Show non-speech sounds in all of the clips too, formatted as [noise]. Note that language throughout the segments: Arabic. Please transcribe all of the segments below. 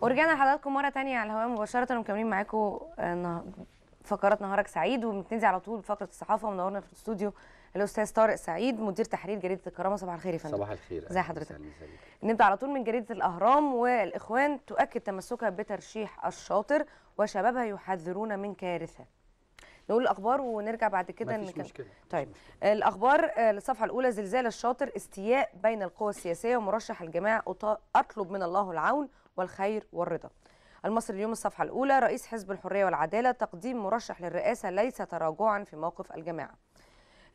ورجعنا لحضراتكم مره تانية على الهواء مباشره ومكملين معاكم آه، فقرات نهارك سعيد وبنبتدي على طول بفقره الصحافه ومنورنا في الاستوديو الاستاذ طارق سعيد مدير تحرير جريده الكرامه صباح الخير يا فندم صباح الخير ازي حضرتك نبدا على طول من جريده الاهرام والاخوان تؤكد تمسكها بترشيح الشاطر وشبابها يحذرون من كارثه نقول الاخبار ونرجع بعد كده مفيش نكمل مشكلة. طيب مشكلة. الاخبار الصفحه آه، الاولى زلزال الشاطر استياء بين القوى السياسيه ومرشح الجماعه اطلب من الله العون والخير والرضا المصري اليوم الصفحة الأولى رئيس حزب الحرية والعدالة تقديم مرشح للرئاسة ليس تراجعا في موقف الجماعة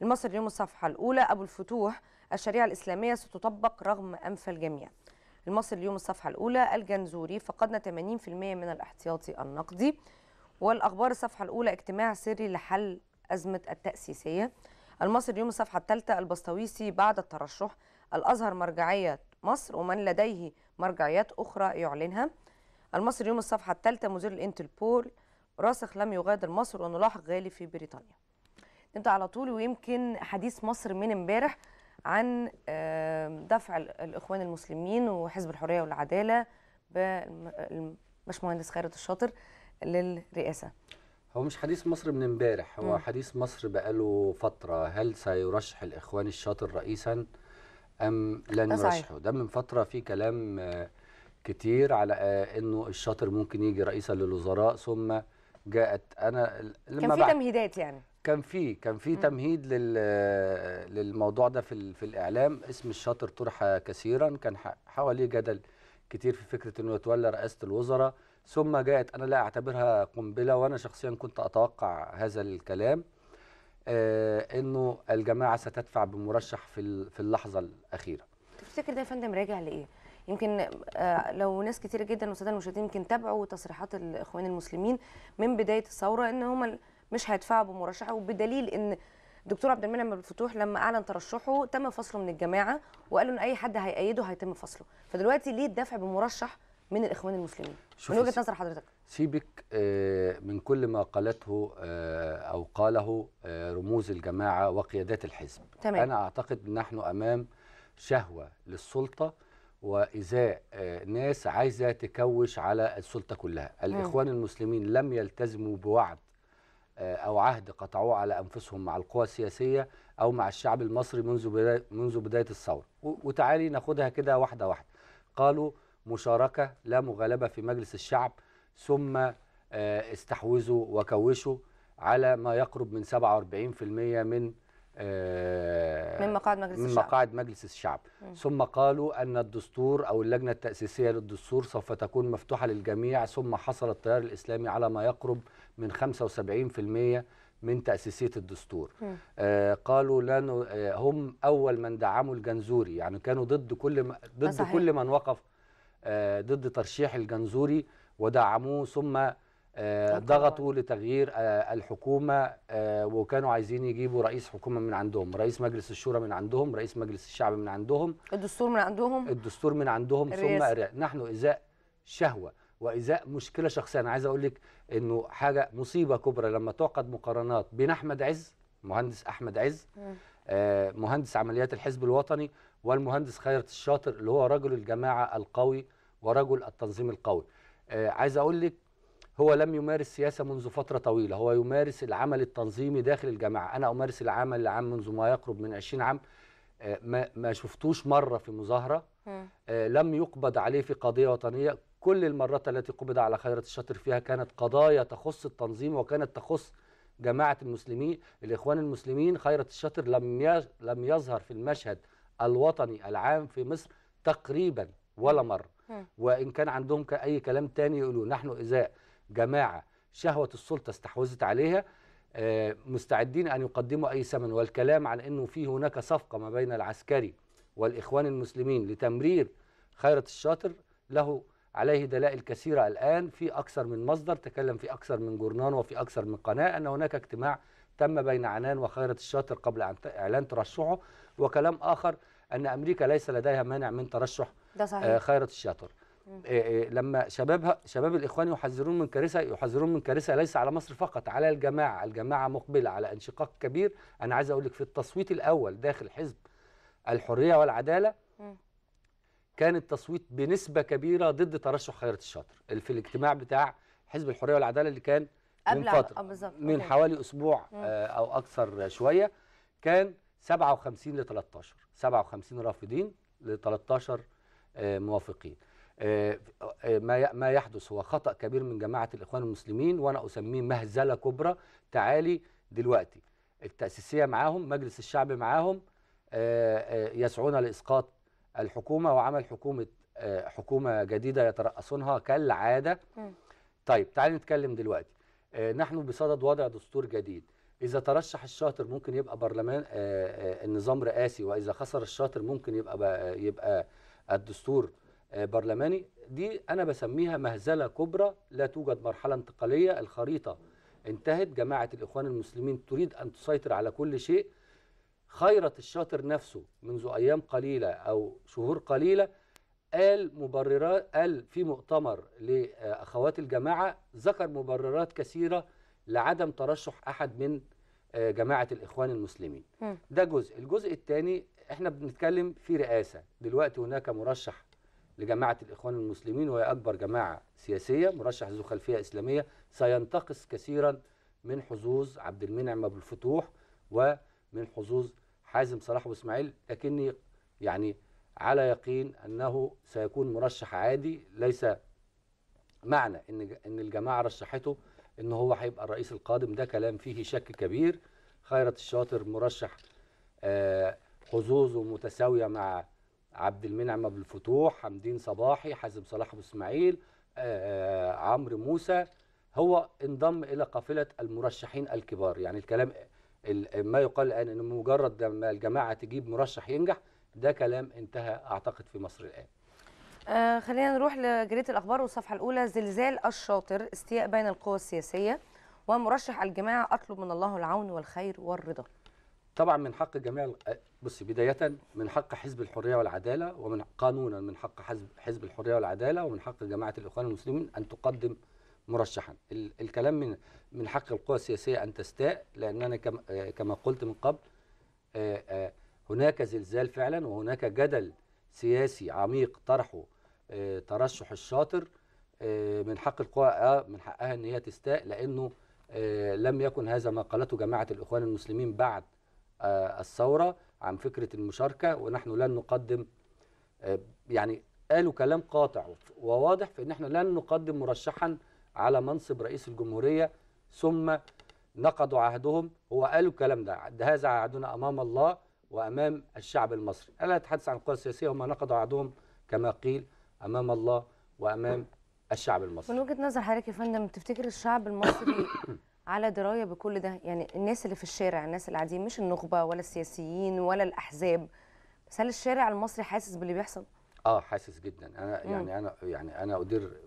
المصري اليوم الصفحة الأولى أبو الفتوح الشريعة الإسلامية ستطبق رغم أنف الجميع المصري اليوم الصفحة الأولى الجنزوري فقدنا 80% من الاحتياطي النقدي والأخبار الصفحة الأولى اجتماع سري لحل أزمة التأسيسية المصري اليوم الصفحة الثالثة البسطويسي بعد الترشح الأزهر مرجعية مصر ومن لديه مرجعيات أخرى يعلنها المصري يوم الصفحة الثالثة مدير الانتربول راسخ لم يغادر مصر ونلاحق غالي في بريطانيا نبدأ على طول ويمكن حديث مصر من امبارح عن دفع الإخوان المسلمين وحزب الحرية والعدالة بالباشمهندس خيرت الشاطر للرئاسة هو مش حديث مصر من امبارح هو م. حديث مصر بقاله فترة هل سيرشح الإخوان الشاطر رئيساً ام لن أه، يرشحه ده من فتره في كلام آه، كتير على آه، انه الشاطر ممكن يجي رئيسا للوزراء ثم جاءت انا لما كان في تمهيدات يعني كان في كان في تمهيد لل للموضوع ده في في الاعلام اسم الشاطر طرح كثيرا كان حواليه جدل كتير في فكره انه يتولى رئاسه الوزراء ثم جاءت انا لا اعتبرها قنبله وانا شخصيا كنت اتوقع هذا الكلام آه، انه الجماعه ستدفع بمرشح في في اللحظه الاخيره تفتكر ده يا فندم راجع لايه يمكن آه، لو ناس كتير جدا والساده المشاهدين يمكن تابعوا تصريحات الاخوان المسلمين من بدايه الثوره ان هم مش هيدفعوا بمرشح وبدليل ان الدكتور عبد المنعم الفتوح لما اعلن ترشحه تم فصله من الجماعه وقالوا ان اي حد هيأيده هيتم فصله فدلوقتي ليه الدفع بمرشح من الاخوان المسلمين من وجهه نظر حضرتك سيبك آه، من كل ما قالته آه، او قاله آه، رموز الجماعه وقيادات الحزب تمام. انا اعتقد ان نحن امام شهوه للسلطه وازاء ناس عايزه تكوش على السلطه كلها الاخوان المسلمين لم يلتزموا بوعد او عهد قطعوه على انفسهم مع القوى السياسيه او مع الشعب المصري منذ بدايه منذ بدايه الثوره وتعالي ناخدها كده واحده واحده قالوا مشاركه لا مغالبه في مجلس الشعب ثم آه، استحوذوا وكوشوا على ما يقرب من 47% من آه، من مقاعد مجلس من الشعب. مقاعد مجلس الشعب م. ثم قالوا ان الدستور او اللجنه التاسيسيه للدستور سوف تكون مفتوحه للجميع ثم حصل التيار الاسلامي على ما يقرب من 75% من تاسيسيه الدستور آه قالوا لانه آه هم اول من دعموا الجنزوري يعني كانوا ضد كل ضد صحيح. كل من وقف آه ضد ترشيح الجنزوري ودعموه ثم آه، ضغطوا لتغيير آه، الحكومة آه، وكانوا عايزين يجيبوا رئيس حكومة من عندهم رئيس مجلس الشورى من عندهم رئيس مجلس الشعب من عندهم الدستور من عندهم الدستور من عندهم الرئيس. ثم نحن إزاء شهوة وإزاء مشكلة شخصية أنا عايز أقول لك إنه حاجة مصيبة كبرى لما تعقد مقارنات بين أحمد عز مهندس أحمد عز مهندس عمليات الحزب الوطني والمهندس خيرت الشاطر اللي هو رجل الجماعة القوي ورجل التنظيم القوي آه، عايز اقول لك هو لم يمارس سياسه منذ فتره طويله هو يمارس العمل التنظيمي داخل الجامعه انا امارس العمل العام منذ ما يقرب من 20 عام آه، ما ما شفتوش مره في مظاهره آه، لم يقبض عليه في قضيه وطنيه كل المرات التي قبض على خيرة الشاطر فيها كانت قضايا تخص التنظيم وكانت تخص جماعة المسلمين الإخوان المسلمين خيرة الشاطر لم لم يظهر في المشهد الوطني العام في مصر تقريبا ولا مره وان كان عندهم اي كلام تاني يقولوا نحن اذا جماعه شهوه السلطه استحوذت عليها آه، مستعدين ان يقدموا اي ثمن والكلام عن انه في هناك صفقه ما بين العسكري والاخوان المسلمين لتمرير خيرت الشاطر له عليه دلائل كثيره الان في اكثر من مصدر تكلم في اكثر من جورنان وفي اكثر من قناه ان هناك اجتماع تم بين عنان وخيرت الشاطر قبل اعلان ترشحه وكلام اخر ان امريكا ليس لديها مانع من ترشح ده آه، صحيح خيرت الشاطر آه، آه، لما شبابها شباب الاخوان يحذرون من كارثه يحذرون من كارثه ليس على مصر فقط على الجماعه الجماعه مقبله على انشقاق كبير انا عايز اقول لك في التصويت الاول داخل حزب الحريه والعداله كان التصويت بنسبه كبيره ضد ترشح خيرت الشاطر في الاجتماع بتاع حزب الحريه والعداله اللي كان من فتره من حوالي اسبوع او اكثر شويه كان 57 ل 13 57 رافضين ل 13 آه، موافقين آه، آه، ما يحدث هو خطأ كبير من جماعة الإخوان المسلمين وأنا أسميه مهزلة كبرى تعالي دلوقتي التأسيسية معاهم مجلس الشعب معاهم يسعون لإسقاط الحكومة وعمل حكومة حكومة جديدة يترأسونها كالعادة طيب تعالي نتكلم دلوقتي نحن بصدد وضع دستور جديد إذا ترشح الشاطر ممكن يبقى برلمان النظام رئاسي وإذا خسر الشاطر ممكن يبقى يبقى الدستور آه، برلماني دي أنا بسميها مهزلة كبرى لا توجد مرحلة انتقالية الخريطة انتهت جماعة الإخوان المسلمين تريد أن تسيطر على كل شيء خيرت الشاطر نفسه منذ أيام قليلة أو شهور قليلة قال مبررات قال في مؤتمر لأخوات الجماعة ذكر مبررات كثيرة لعدم ترشح أحد من آه، جماعة الإخوان المسلمين ده جزء الجزء الثاني احنا بنتكلم في رئاسه دلوقتي هناك مرشح لجماعه الاخوان المسلمين وهي اكبر جماعه سياسيه مرشح ذو خلفيه اسلاميه سينتقص كثيرا من حظوظ عبد المنعم ابو الفتوح ومن حظوظ حازم صلاح أبو إسماعيل لكني يعني على يقين انه سيكون مرشح عادي ليس معنى ان ان الجماعه رشحته ان هو هيبقى الرئيس القادم ده كلام فيه شك كبير خيرت الشاطر مرشح آه، حظوظه متساويه مع عبد المنعم ابو الفتوح حمدين صباحي حازم صلاح ابو اسماعيل آه، آه، عمرو موسى هو انضم الى قافله المرشحين الكبار يعني الكلام ما يقال الان ان مجرد ما الجماعه تجيب مرشح ينجح ده كلام انتهى اعتقد في مصر الان آه خلينا نروح لجريده الاخبار والصفحه الاولى زلزال الشاطر استياء بين القوى السياسيه ومرشح الجماعه اطلب من الله العون والخير والرضا طبعا من حق جميع بص بداية من حق حزب الحرية والعدالة ومن قانونا من حق حزب حزب الحرية والعدالة ومن حق جماعة الإخوان المسلمين أن تقدم مرشحا الكلام من من حق القوى السياسية أن تستاء لأن أنا كما قلت من قبل آه، آه، هناك زلزال فعلا وهناك جدل سياسي عميق طرحه آه، ترشح الشاطر من حق القوى من حقها أن هي تستاء لأنه لم يكن هذا ما قالته جماعة الإخوان المسلمين بعد الثورة عن فكرة المشاركة ونحن لن نقدم آه، يعني قالوا كلام قاطع وواضح في ان احنا لن نقدم مرشحا على منصب رئيس الجمهورية ثم نقضوا عهدهم هو قالوا الكلام ده هذا عهدنا امام الله وامام الشعب المصري الا اتحدث عن القوى السياسيه هم نقضوا عهدهم كما قيل امام الله وامام الشعب المصري من وجهه نظر حضرتك يا فندم تفتكر الشعب المصري [coughs] على درايه بكل ده يعني الناس اللي في الشارع الناس اللي قاعدين مش النخبه ولا السياسيين ولا الاحزاب بس هل الشارع المصري حاسس باللي بيحصل اه حاسس جدا انا مم. يعني انا يعني انا ادير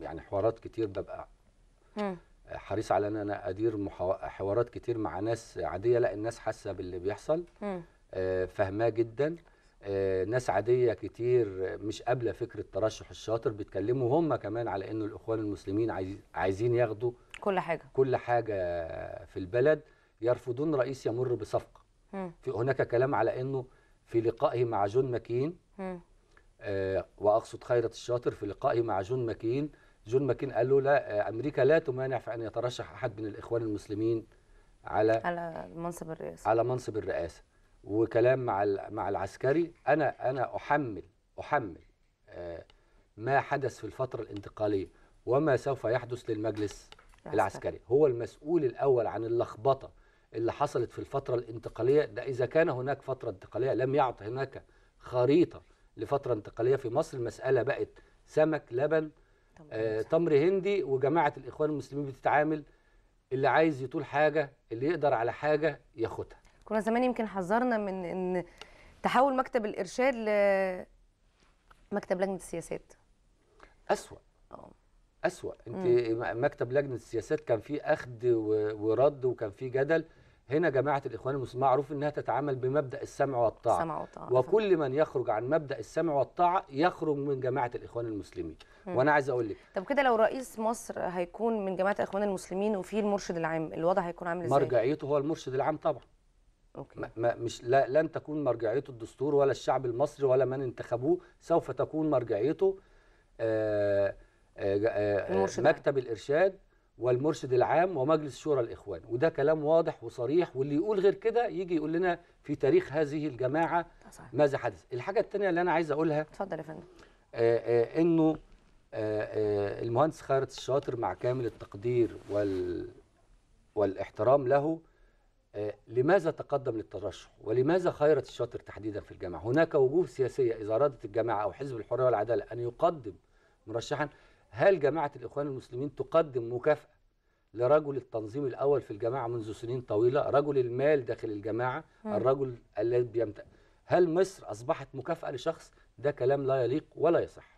يعني حوارات كتير ببقى مم. حريص على ان انا ادير محو... حوارات كتير مع ناس عاديه لا الناس حاسه باللي بيحصل آه فاهماه جدا آه، ناس عاديه كتير مش قابله فكره ترشح الشاطر بيتكلموا هم كمان على انه الاخوان المسلمين عايزين ياخدوا كل حاجه كل حاجه في البلد يرفضون رئيس يمر بصفقه في هناك كلام على انه في لقائه مع جون ماكين آه واقصد خيرت الشاطر في لقائه مع جون ماكين جون ماكين قال له لا آه، امريكا لا تمانع في ان يترشح احد من الاخوان المسلمين على على منصب الرئاسه على منصب الرئاسه وكلام مع مع العسكري انا انا احمل احمل آه، ما حدث في الفتره الانتقاليه وما سوف يحدث للمجلس العسكري هو المسؤول الاول عن اللخبطه اللي حصلت في الفتره الانتقاليه ده اذا كان هناك فتره انتقاليه لم يعط هناك خريطه لفتره انتقاليه في مصر المساله بقت سمك لبن آه، تمر هندي وجماعه الاخوان المسلمين بتتعامل اللي عايز يطول حاجه اللي يقدر على حاجه ياخدها كنا زمان يمكن حذرنا من ان تحول مكتب الارشاد لمكتب لجنه السياسات اسوا اه اسوا انت مم. مكتب لجنه السياسات كان فيه اخذ ورد وكان فيه جدل هنا جماعه الاخوان المسلمين معروف انها تتعامل بمبدا السمع والطاعه السمع والطاعه وكل من يخرج عن مبدا السمع والطاعه يخرج من جماعه الاخوان المسلمين مم. وانا عايز اقول لك طب كده لو رئيس مصر هيكون من جماعه الاخوان المسلمين وفي المرشد العام الوضع هيكون عامل ازاي مرجعيته هو المرشد العام طبعا أوكي. ما مش لا لن تكون مرجعيته الدستور ولا الشعب المصري ولا من انتخبوه سوف تكون مرجعيته آآ آه، آه، آآ آه، مكتب الإرشاد والمرشد العام ومجلس شورى الإخوان وده كلام واضح وصريح واللي يقول غير كده يجي يقول لنا في تاريخ هذه الجماعة صحيح. ماذا حدث الحاجة الثانية اللي أنا عايز أقولها اتفضل يا فندم إنه المهندس خالد الشاطر مع كامل التقدير وال والاحترام له لماذا تقدم للترشح ولماذا خيرت الشاطر تحديدا في الجامعه هناك وجوه سياسيه اذا ارادت الجامعه او حزب الحريه والعداله ان يقدم مرشحا هل جماعه الاخوان المسلمين تقدم مكافاه لرجل التنظيم الاول في الجماعه منذ سنين طويله رجل المال داخل الجماعه الرجل الذي بيمت... هل مصر اصبحت مكافاه لشخص ده كلام لا يليق ولا يصح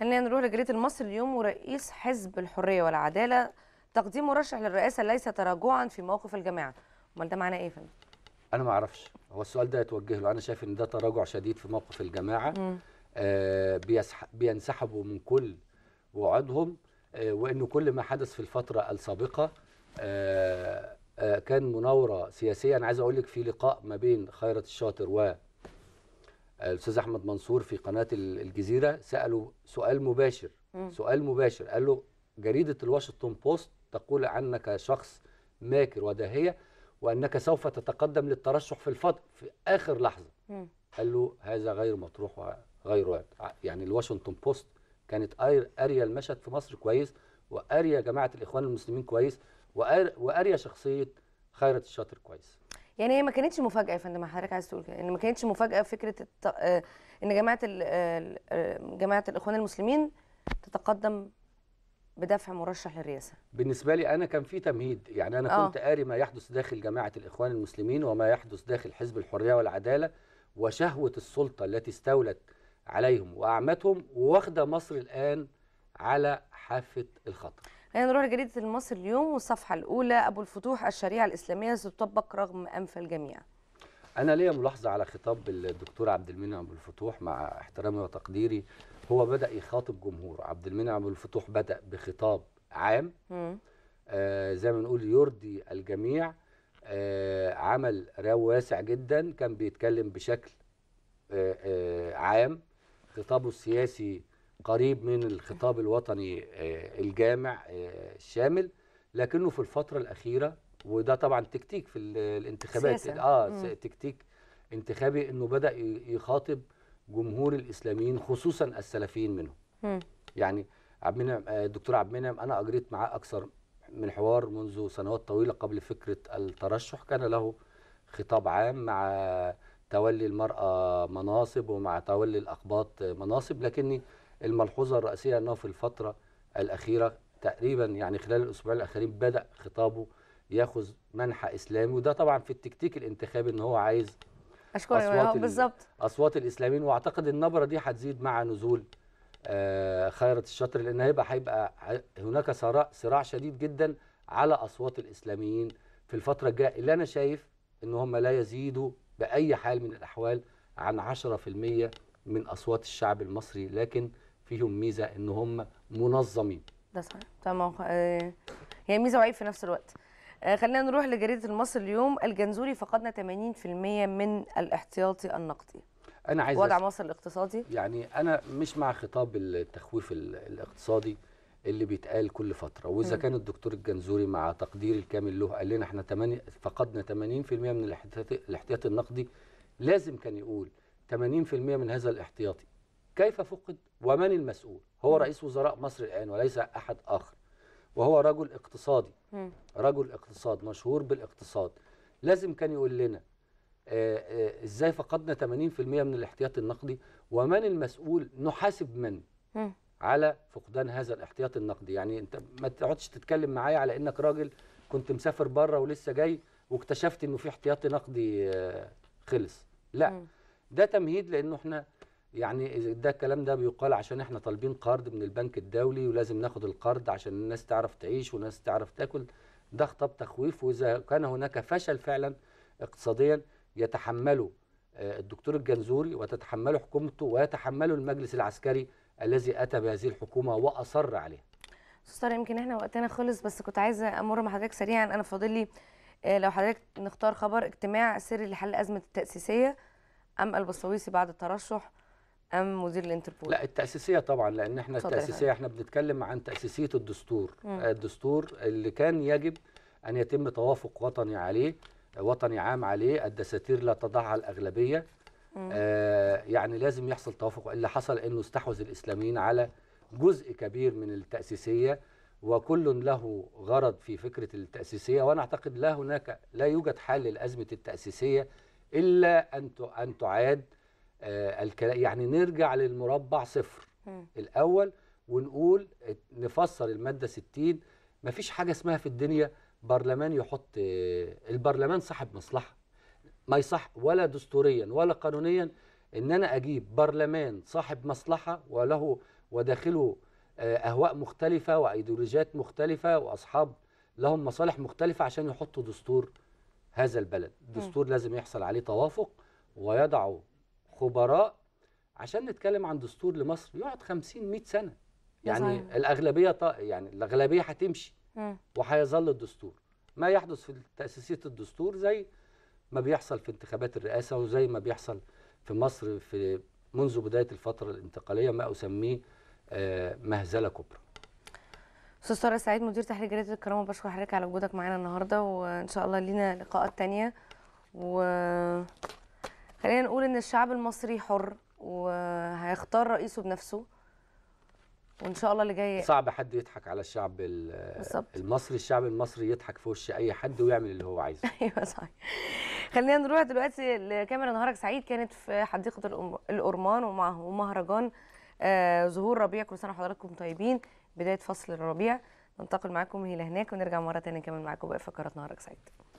خلينا نروح لجريده المصري اليوم ورئيس حزب الحريه والعداله تقديم مرشح للرئاسه ليس تراجعا في موقف الجماعه امال ده معناه ايه يا فندم انا ما اعرفش هو السؤال ده يتوجه له انا شايف ان ده تراجع شديد في موقف الجماعه م. آه بينسحبوا من كل وعودهم آه وانه كل ما حدث في الفتره السابقه آه آه كان مناوره سياسيه انا عايز اقول لك في لقاء ما بين خيرت الشاطر و الاستاذ احمد منصور في قناه الجزيره ساله سؤال مباشر سؤال مباشر قال له جريده الواشنطن بوست تقول عنك شخص ماكر وداهيه وانك سوف تتقدم للترشح في الفضل في اخر لحظه قال له هذا غير مطروح وغير يعني الواشنطن بوست كانت اريا المشهد في مصر كويس واريا جماعه الاخوان المسلمين كويس واريا شخصيه خيرت الشاطر كويس يعني هي ما كانتش مفاجاه يا فندم حضرتك عايز تقول كده ان يعني ما كانتش مفاجاه فكره الت... آه، ان جماعه ال... آه، آه، جماعه الاخوان المسلمين تتقدم بدفع مرشح للرئاسه بالنسبه لي انا كان في تمهيد يعني انا آه. كنت قاري ما يحدث داخل جماعه الاخوان المسلمين وما يحدث داخل حزب الحريه والعداله وشهوه السلطه التي استولت عليهم واعمتهم واخده مصر الان على حافه الخطر خلينا نروح لجريده المصري اليوم والصفحه الاولى ابو الفتوح الشريعه الاسلاميه ستطبق رغم انف الجميع انا ليا ملاحظه على خطاب الدكتور عبد المنعم ابو الفتوح مع احترامي وتقديري هو بدا يخاطب جمهوره عبد المنعم ابو الفتوح بدا بخطاب عام آه زي ما نقول يرضي الجميع آه عمل راو واسع جدا كان بيتكلم بشكل آه آه عام خطابه السياسي قريب من الخطاب الوطني آه الجامع آه الشامل لكنه في الفتره الاخيره وده طبعا تكتيك في الانتخابات سياسة. اه مم. تكتيك انتخابي انه بدا يخاطب جمهور الاسلاميين خصوصا السلفيين منهم مم. يعني عبد المنعم آه، الدكتور عبد المنعم انا اجريت معاه اكثر من حوار منذ سنوات طويله قبل فكره الترشح كان له خطاب عام مع تولي المراه مناصب ومع تولي الاقباط مناصب لكني الملحوظه الرئيسيه انه في الفتره الاخيره تقريبا يعني خلال الاسبوعين الاخيرين بدا خطابه ياخذ منحى اسلامي وده طبعا في التكتيك الانتخابي ان هو عايز اشكرك اصوات بالظبط اصوات الاسلاميين واعتقد النبره دي هتزيد مع نزول آه، خيرت الشطر لان هيبقى هيبقى هناك صراع صراع شديد جدا على اصوات الاسلاميين في الفتره الجايه اللي انا شايف ان هم لا يزيدوا باي حال من الاحوال عن 10% من اصوات الشعب المصري لكن فيهم ميزه ان هم منظمين ده صحيح تمام آه، هي ميزه وعيب في نفس الوقت آه، خلينا نروح لجريده المصري اليوم الجنزوري فقدنا 80% من الاحتياطي النقدي انا عايز وضع أس... مصر الاقتصادي يعني انا مش مع خطاب التخويف الاقتصادي اللي بيتقال كل فتره واذا كان الدكتور الجنزوري مع تقدير الكامل له قال لنا احنا 8 فقدنا 80% من الاحتياطي الاحتياطي النقدي لازم كان يقول 80% من هذا الاحتياطي كيف فقد ومن المسؤول هو رئيس وزراء مصر الان وليس احد اخر وهو رجل اقتصادي رجل اقتصاد مشهور بالاقتصاد لازم كان يقول لنا آه، آه، ازاي فقدنا 80% من الاحتياط النقدي ومن المسؤول نحاسب من على فقدان هذا الاحتياط النقدي يعني انت ما تقعدش تتكلم معايا على انك راجل كنت مسافر بره ولسه جاي واكتشفت انه في احتياطي نقدي آه، خلص لا ده تمهيد لانه احنا يعني ده الكلام ده بيقال عشان احنا طالبين قرض من البنك الدولي ولازم ناخد القرض عشان الناس تعرف تعيش والناس تعرف تاكل ده خطاب تخويف واذا كان هناك فشل فعلا اقتصاديا يتحمله آه، الدكتور الجنزوري وتتحمله حكومته ويتحمله المجلس العسكري الذي اتى بهذه الحكومه واصر عليها. استاذ يمكن احنا وقتنا خلص بس كنت عايزه امر مع حضرتك سريعا انا فاضل لي آه، لو حضرتك نختار خبر اجتماع سري لحل ازمه التاسيسيه ام البصويسي بعد الترشح ام مدير الانتربول لا التاسيسيه طبعا لان احنا التاسيسيه احنا بنتكلم عن تاسيسيه الدستور مم. آه، الدستور اللي كان يجب ان يتم توافق وطني عليه وطني عام عليه الدساتير لا تضعها الاغلبيه آه يعني لازم يحصل توافق اللي حصل انه استحوذ الاسلاميين على جزء كبير من التاسيسيه وكل له غرض في فكره التاسيسيه وانا اعتقد لا هناك لا يوجد حل لازمه التاسيسيه الا ان ان تعاد آه، الكلام يعني نرجع للمربع صفر الاول ونقول نفسر الماده 60 مفيش حاجه اسمها في الدنيا برلمان يحط آه، البرلمان صاحب مصلحه ما يصح ولا دستوريا ولا قانونيا ان انا اجيب برلمان صاحب مصلحه وله وداخله آه، اهواء مختلفه وايديولوجيات مختلفه واصحاب لهم مصالح مختلفه عشان يحطوا دستور هذا البلد دستور لازم يحصل عليه توافق ويضعوا خبراء عشان نتكلم عن دستور لمصر يقعد 50 100 سنه يعني صحيح. الاغلبيه طا... يعني الاغلبيه هتمشي وهيظل الدستور ما يحدث في تاسيسيه الدستور زي ما بيحصل في انتخابات الرئاسه وزي ما بيحصل في مصر في منذ بدايه الفتره الانتقاليه ما اسميه آه، مهزله كبرى استاذ طارق سعيد مدير تحرير جريده الكرامه بشكر حضرتك على وجودك معانا النهارده وان شاء الله لينا لقاءات تانية و خلينا نقول ان الشعب المصري حر وهيختار رئيسه بنفسه وان شاء الله اللي جاي صعب حد يضحك على الشعب بالزبط. المصري الشعب المصري يضحك في وش اي حد ويعمل اللي هو عايزه [laughs] ايوه صحيح خلينا نروح دلوقتي لكاميرا نهارك سعيد كانت في حديقه القرمان ومعه مهرجان آه، ظهور ربيع كل سنه وحضراتكم طيبين بدايه فصل الربيع ننتقل معاكم الى هناك ونرجع مره ثانيه نكمل معاكم باقي فقرات نهارك سعيد